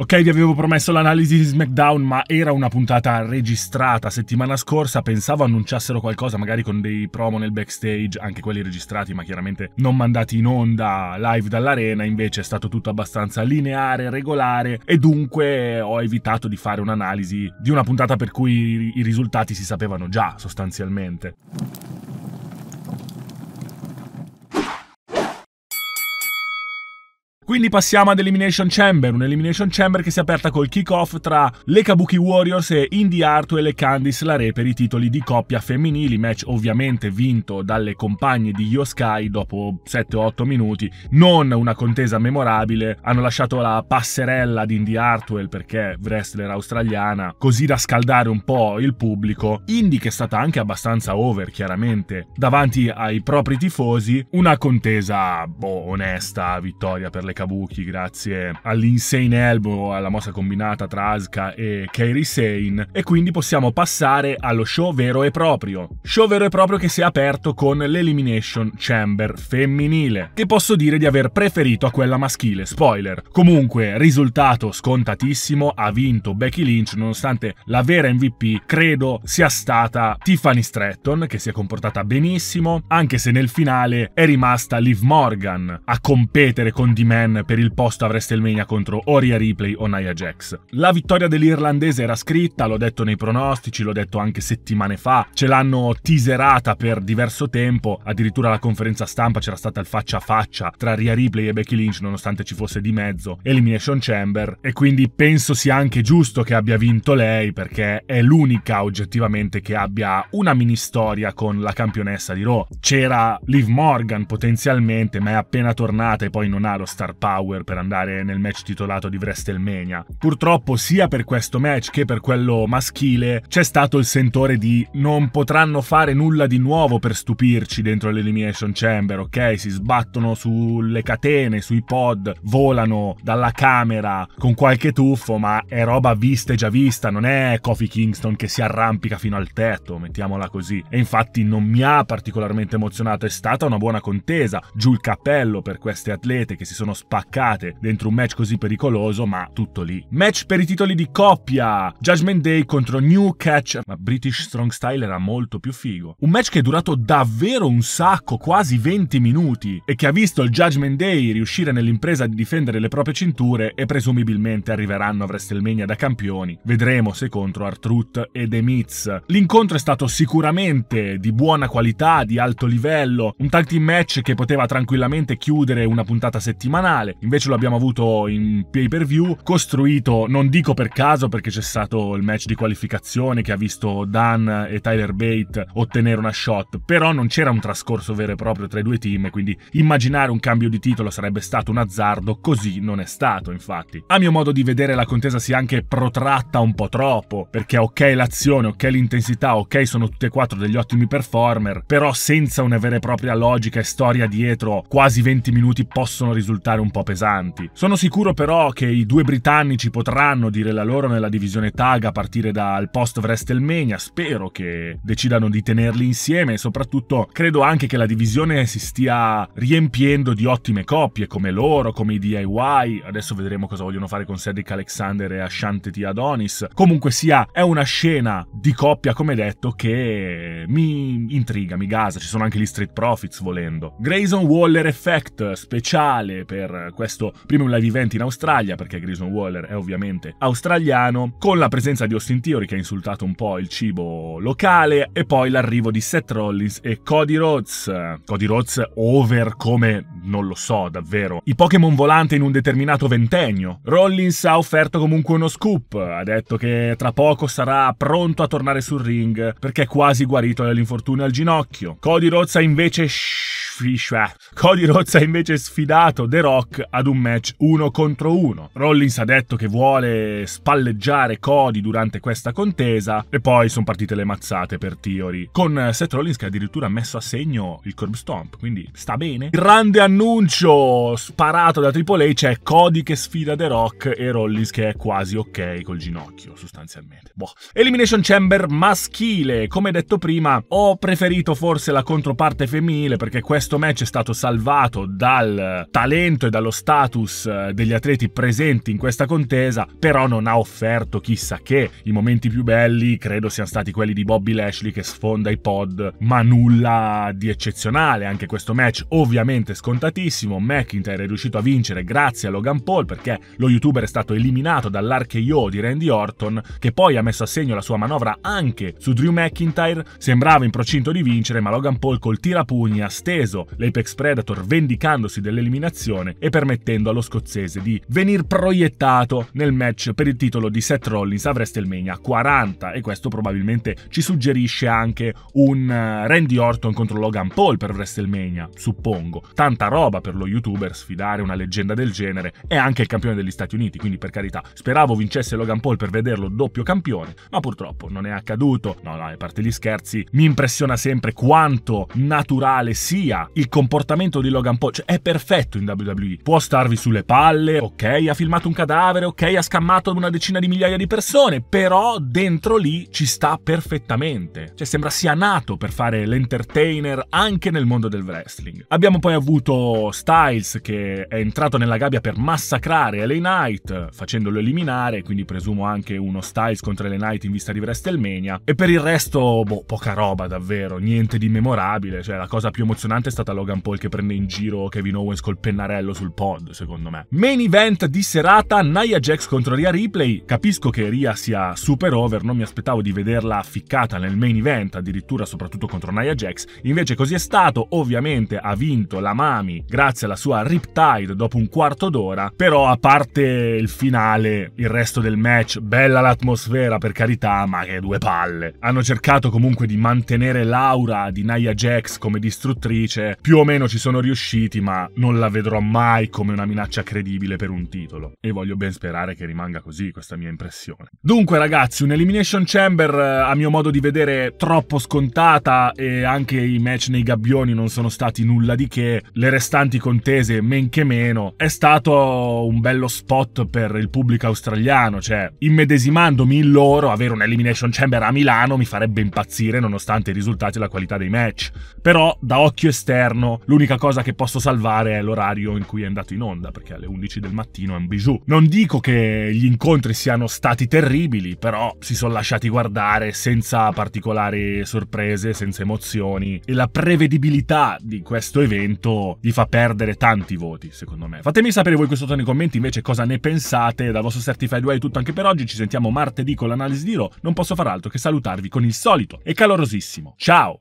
Ok, vi avevo promesso l'analisi di SmackDown, ma era una puntata registrata settimana scorsa, pensavo annunciassero qualcosa, magari con dei promo nel backstage, anche quelli registrati, ma chiaramente non mandati in onda live dall'arena, invece è stato tutto abbastanza lineare, regolare, e dunque ho evitato di fare un'analisi di una puntata per cui i risultati si sapevano già, sostanzialmente. Quindi passiamo ad Elimination Chamber, un'Elimination Chamber che si è aperta col kick-off tra le Kabuki Warriors e Indy Hartwell e Candice Laré per i titoli di coppia femminili, match ovviamente vinto dalle compagne di Yoskai dopo 7-8 minuti, non una contesa memorabile, hanno lasciato la passerella di Indy Hartwell perché wrestler australiana, così da scaldare un po' il pubblico, Indy che è stata anche abbastanza over chiaramente, davanti ai propri tifosi, una contesa, boh, onesta, vittoria per le Kabuki grazie all'insane elbow, alla mossa combinata tra Asuka e Kairi Sane e quindi possiamo passare allo show vero e proprio. Show vero e proprio che si è aperto con l'Elimination Chamber femminile, che posso dire di aver preferito a quella maschile, spoiler. Comunque, risultato scontatissimo, ha vinto Becky Lynch nonostante la vera MVP credo sia stata Tiffany Stratton che si è comportata benissimo, anche se nel finale è rimasta Liv Morgan a competere con Dimen Japan per il posto a WrestleMania contro Oria Ripley o Nia Jax. La vittoria dell'irlandese era scritta, l'ho detto nei pronostici, l'ho detto anche settimane fa, ce l'hanno teaserata per diverso tempo, addirittura alla conferenza stampa c'era stata il faccia a faccia tra Ria Ripley e Becky Lynch nonostante ci fosse di mezzo Elimination Chamber e quindi penso sia anche giusto che abbia vinto lei perché è l'unica oggettivamente che abbia una mini storia con la campionessa di Raw. C'era Liv Morgan potenzialmente ma è appena tornata e poi non ha lo star Power per andare nel match titolato di WrestleMania. Purtroppo sia per questo match che per quello maschile c'è stato il sentore di non potranno fare nulla di nuovo per stupirci dentro l'Elimination Chamber, ok? Si sbattono sulle catene, sui pod, volano dalla camera con qualche tuffo, ma è roba vista e già vista, non è Kofi Kingston che si arrampica fino al tetto, mettiamola così. E infatti non mi ha particolarmente emozionato, è stata una buona contesa, giù il cappello per queste atlete che si sono spaccate dentro un match così pericoloso, ma tutto lì. Match per i titoli di coppia: Judgment Day contro New Catch, ma British Strong Style era molto più figo. Un match che è durato davvero un sacco, quasi 20 minuti, e che ha visto il Judgment Day riuscire nell'impresa di difendere le proprie cinture e presumibilmente arriveranno a WrestleMania da campioni. Vedremo se contro Artruth e The Miz. L'incontro è stato sicuramente di buona qualità, di alto livello, un tag team match che poteva tranquillamente chiudere una puntata settimanale settimanale, invece lo abbiamo avuto in pay per view, costruito non dico per caso perché c'è stato il match di qualificazione che ha visto Dan e Tyler Bate ottenere una shot, però non c'era un trascorso vero e proprio tra i due team, quindi immaginare un cambio di titolo sarebbe stato un azzardo, così non è stato infatti. A mio modo di vedere la contesa si è anche protratta un po' troppo, perché ok l'azione, ok l'intensità, ok sono tutti e quattro degli ottimi performer, però senza una vera e propria logica e storia dietro quasi 20 minuti possono risultare risultare un po' pesanti. Sono sicuro però che i due britannici potranno dire la loro nella divisione tag a partire dal post WrestleMania, spero che decidano di tenerli insieme e soprattutto credo anche che la divisione si stia riempiendo di ottime coppie come loro, come i DIY, adesso vedremo cosa vogliono fare con Cedric Alexander e Ashanti T. Adonis, comunque sia è una scena di coppia come detto che mi intriga, mi gasa, ci sono anche gli Street Profits volendo. Grayson Waller Effect speciale per Waller, questo prima un live event in Australia, perché Grison Waller è ovviamente australiano, con la presenza di Austin Theory che ha insultato un po' il cibo locale, e poi l'arrivo di Seth Rollins e Cody Rhodes. Cody Rhodes over come non lo so davvero, i Pokémon volante in un determinato ventennio. Rollins ha offerto comunque uno scoop, ha detto che tra poco sarà pronto a tornare sul ring perché è quasi guarito dall'infortunio al ginocchio. Cody Rhodes ha invece... Ah. Cody Rhodes ha invece sfidato The Rock ad un match uno contro uno. Rollins ha detto che vuole spalleggiare Cody durante questa contesa e poi sono partite le mazzate per Theory, con Seth Rollins che addirittura ha messo a segno il curb stomp, quindi sta bene. Grande annuncio sparato da Triple AAA c'è Cody che sfida The Rock e Rollins che è quasi ok col ginocchio, sostanzialmente. Boh. Elimination Chamber maschile. Come detto prima, ho preferito forse la controparte femminile perché questo match è stato salvato dal talento e dallo status eh, degli atleti presenti in questa contesa, però non ha offerto chissà che. I momenti più belli credo siano stati quelli di Bobby Lashley che sfonda i pod, ma nulla di eccezionale. Anche questo match ovviamente scontato scontatissimo, McIntyre è riuscito a vincere grazie a Logan Paul perché lo youtuber è stato eliminato dall'archeio di Randy Orton che poi ha messo a segno la sua manovra anche su Drew McIntyre, sembrava in procinto di vincere ma Logan Paul col tirapugni ha steso l'Apex Predator vendicandosi dell'eliminazione e permettendo allo scozzese di venir proiettato nel match per il titolo di Seth Rollins a WrestleMania 40 e questo probabilmente ci suggerisce anche un eh, Randy Orton contro Logan Paul per WrestleMania, suppongo. Tanta roba per lo youtuber sfidare una leggenda del genere. È anche il campione degli Stati Uniti, quindi per carità, speravo vincesse Logan Paul per vederlo doppio campione, ma purtroppo non è accaduto. No, no, a parte gli scherzi, mi impressiona sempre quanto naturale sia il comportamento di Logan Paul. Cioè, è perfetto in WWE. Può starvi sulle palle, ok, ha filmato un cadavere, ok, ha scammato una decina di migliaia di persone, però dentro lì ci sta perfettamente. Cioè, sembra sia nato per fare l'entertainer anche nel mondo del wrestling. Abbiamo poi avuto Styles che è entrato nella gabbia per massacrare LA Knight, facendolo eliminare, quindi presumo anche uno Styles contro LA Knight in vista di WrestleMania, e per il resto, boh, poca roba davvero, niente di memorabile, cioè la cosa più emozionante è stata Logan Paul che prende in giro Kevin Owens col pennarello sul pod, secondo me. Main event di serata, Nia Jax contro Ria Ripley, capisco che Ria sia super over, non mi aspettavo di vederla ficcata nel main event, addirittura soprattutto contro Nia Jax, invece così è stato, ovviamente ha vinto la mano Konami grazie alla sua Riptide dopo un quarto d'ora, però a parte il finale, il resto del match, bella l'atmosfera per carità, ma che due palle. Hanno cercato comunque di mantenere l'aura di Nia Jax come distruttrice, più o meno ci sono riusciti, ma non la vedrò mai come una minaccia credibile per un titolo. E voglio ben sperare che rimanga così questa mia impressione. Dunque ragazzi, un'Elimination Chamber eh, a mio modo di vedere troppo scontata e anche i match nei gabbioni non sono stati nulla di che. Le restanti contese men che meno, è stato un bello spot per il pubblico australiano, cioè immedesimandomi in loro avere un'Elimination Chamber a Milano mi farebbe impazzire nonostante i risultati e la qualità dei match. Però da occhio esterno l'unica cosa che posso salvare è l'orario in cui è andato in onda, perché alle 11 del mattino è un bijou. Non dico che gli incontri siano stati terribili, però si sono lasciati guardare senza particolari sorprese, senza emozioni e la prevedibilità di questo evento gli gli fa perdere tanti voti, secondo me. Fatemi sapere voi qui sotto nei commenti invece cosa ne pensate. Dal vostro Certified Way è tutto anche per oggi. Ci sentiamo martedì con l'analisi di Ro. Non posso far altro che salutarvi con il solito e calorosissimo. Ciao!